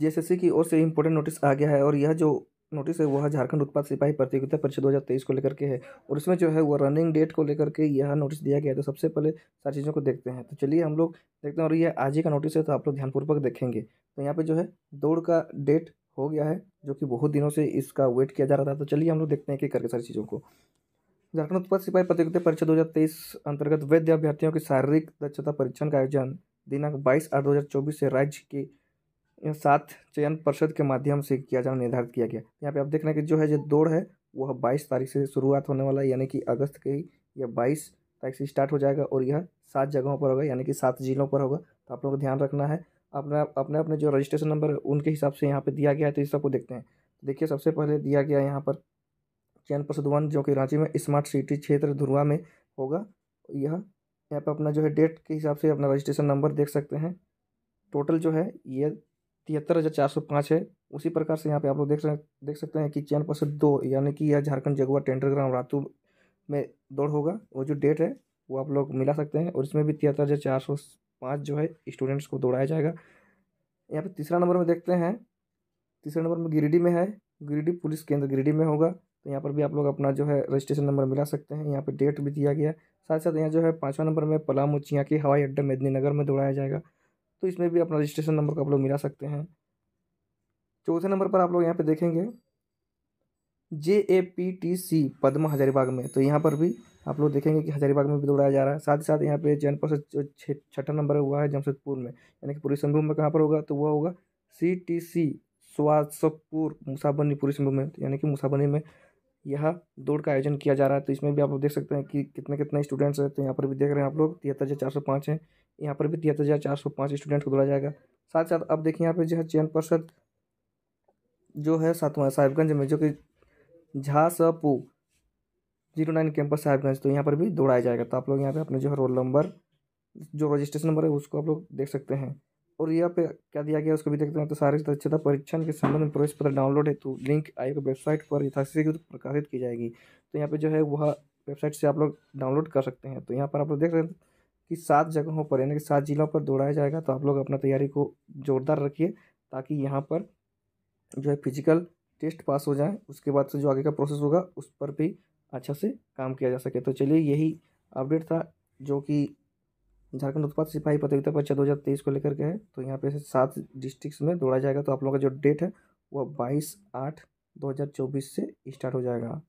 JSSC की ओर से important notice आ गया है और यह जो नोटिस है वह झारखंड उत्पाद सिपाही प्रतियोगिता परिषद दो हज़ार तेईस को लेकर के है और इसमें जो है वह रनिंग डेट को लेकर के यह नोटिस दिया गया है तो सबसे पहले सारी चीज़ों को देखते हैं तो चलिए हम लोग देखते हैं और यह आज ही का नोटिस है तो आप लोग ध्यानपूर्वक देखेंगे तो यहाँ पर जो है दौड़ का डेट हो गया है जो कि बहुत दिनों से इसका वेट किया जा रहा था तो चलिए हम लोग देखते हैं कि करके सारी चीज़ों को झारखंड उत्पाद सिपाही प्रतियोगिता परीक्षा दो हज़ार तेईस अंतर्गत वैद्य अभ्यर्थियों की शारीरिक दक्षता परीक्षण का आयोजन दिनांक बाईस आठ दो हज़ार चौबीस से राज्य के सात चयन परिषद के माध्यम से किया जाना निर्धारित किया गया यहाँ पे आप देख रहे हैं कि जो है जो दौड़ है वह बाईस तारीख से शुरुआत होने वाला है यानी कि अगस्त के ही यह बाईस तारीख से स्टार्ट हो जाएगा और यह सात जगहों पर होगा यानी कि सात जिलों पर होगा तो आप लोगों को ध्यान रखना है अपना अपने अपने जो रजिस्ट्रेशन नंबर है उनके हिसाब से यहाँ पर दिया गया है तो इस सबको देखते हैं देखिए सबसे पहले दिया गया यहाँ पर चयन पर्षद वन जो कि रांची में स्मार्ट सिटी क्षेत्र धुरुआ में होगा यह यहाँ पर अपना जो है डेट के हिसाब से अपना रजिस्ट्रेशन नंबर देख सकते हैं टोटल जो है ये तिहत्तर हज़ार चार सौ पाँच है उसी प्रकार से यहाँ पे आप लोग देख सकते देख सकते हैं कि चयन परिषद दो यानी कि यह झारखंड जगुआ टेंडर ग्राम रातू में दौड़ होगा वो जो डेट है वो आप लोग मिला सकते हैं और इसमें भी तिहत्तर हज़ार चार सौ पाँच जो है स्टूडेंट्स को दौड़ाया जाएगा यहाँ पे तीसरा नंबर में देखते हैं तीसरे नंबर में गिरिडीह में है गिरिडीह पुलिस केंद्र गिरिडीह में होगा तो यहाँ पर भी आप लोग अपना जो है रजिस्ट्रेशन नंबर मिला सकते हैं यहाँ पर डेट भी दिया गया साथ साथ यहाँ जो है पाँचवा नंबर में पलामू चिया के हवाई अड्डा नगर में दौड़ाया जाएगा तो इसमें भी अपना रजिस्ट्रेशन नंबर को आप लोग मिला सकते हैं चौथे नंबर पर आप लोग यहाँ पे देखेंगे J A P T C Padma Hazaribagh में तो यहाँ पर भी आप लोग देखेंगे कि हजारीबाग में भी दौड़ाया जा रहा है साथ ही साथ यहाँ पे जौनपुर जो छठा नंबर हुआ है जमशेदपुर में यानी कि पूरी संभू में कहाँ पर होगा तो वह होगा C T C Suhaspur Musabani पूरी संभू में तो यानी कि मुसाबनी में यह दौड़ का आयोजन किया जा रहा है तो इसमें भी आप देख सकते हैं कि कितने कितने स्टूडेंट्स हैं तो यहाँ पर भी देख रहे हैं आप लोग तिहत्तर हज़ार चार सौ पाँच हैं यहाँ पर भी तिहत्तर हज़ार चार सौ पाँच स्टूडेंट को दौड़ा जाएगा साथ साथ अब देखिए यहाँ पर जो है चयन पर्षद जो है सातवा साहिबगंज में जो कि झा जीरो नाइन कैंपस साहिबगंज तो यहाँ पर भी दौड़ाया जाएगा तो आप लोग यहाँ पर अपने जो है रोल नंबर जो रजिस्ट्रेशन नंबर है उसको आप लोग देख सकते हैं और यहाँ पे क्या दिया गया उसको भी देखते हैं तो सारी दक्षता परीक्षण के संबंध में प्रवेश पत्र डाउनलोड है तो लिंक आयोग वेबसाइट पर यथाशीघ्र प्रकाशित की जाएगी तो यहाँ पे जो है वह वेबसाइट से आप लोग डाउनलोड कर सकते हैं तो यहाँ पर आप लोग देख रहे हैं कि सात जगहों पर यानी कि सात जिलों पर दौड़ाया जाएगा तो आप लोग अपना तैयारी को जोरदार रखिए ताकि यहाँ पर जो है फिजिकल टेस्ट पास हो जाए उसके बाद से जो आगे का प्रोसेस होगा उस पर भी अच्छा से काम किया जा सके तो चलिए यही अपडेट था जो कि झारखंड उत्पाद सिपाही प्रतियोगिता परीक्षा दो हज़ार तेईस को लेकर के है तो यहाँ पे सात डिस्ट्रिक्स में दौड़ा जाएगा तो आप लोगों का जो डेट है वह बाईस आठ दो हज़ार चौबीस से स्टार्ट हो जाएगा